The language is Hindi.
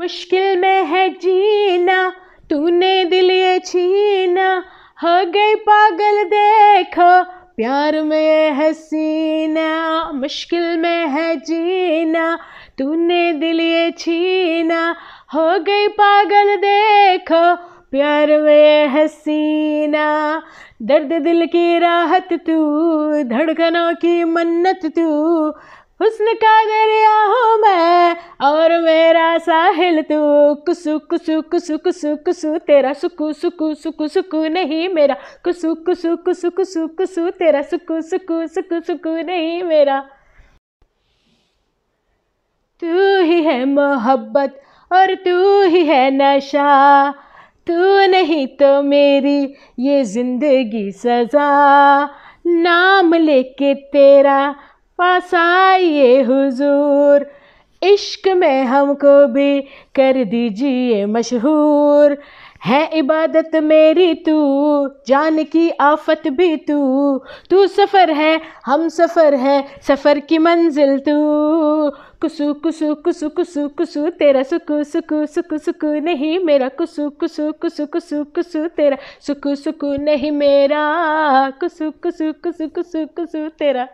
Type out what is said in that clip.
मुश्किल में है जीना तूने दिल ये छीना हो गई पागल देखो प्यार में है सीना मुश्किल में है जीना तूने दिल ये छीना हो गई पागल देखो प्यार में हसीना दर्द दिल की राहत तू धड़कनों की मन्नत तू हुस्न का दरिया हो साहिल तू कुसु कुसु कुसु कुसु कुसु तेरा सुकु सुकु सुकु सुकु नहीं मेरा कुसु कुसु कुसु कुसु कुसु तेरा सुकु सुकु सुकु सुकु नहीं मेरा तू ही है मोहब्बत और तू ही है नशा तू नहीं तो मेरी ये जिंदगी सजा नाम लेके तेरा पास आइए हुजूर इश्क में हमको भी कर दीजिए मशहूर है इबादत मेरी तू जान की आफत भी तू तू सफ़र है हम सफ़र है सफ़र की मंजिल तू कुसु कुसु कुसु कुसु कुसु तेरा सुकु सुकु सुकु सुकु नहीं मेरा कुसु कुसु कुसु कुसु कुसु तेरा सुकु सुकु नहीं मेरा कुसु कुसु कुसु कुसु कुसु तेरा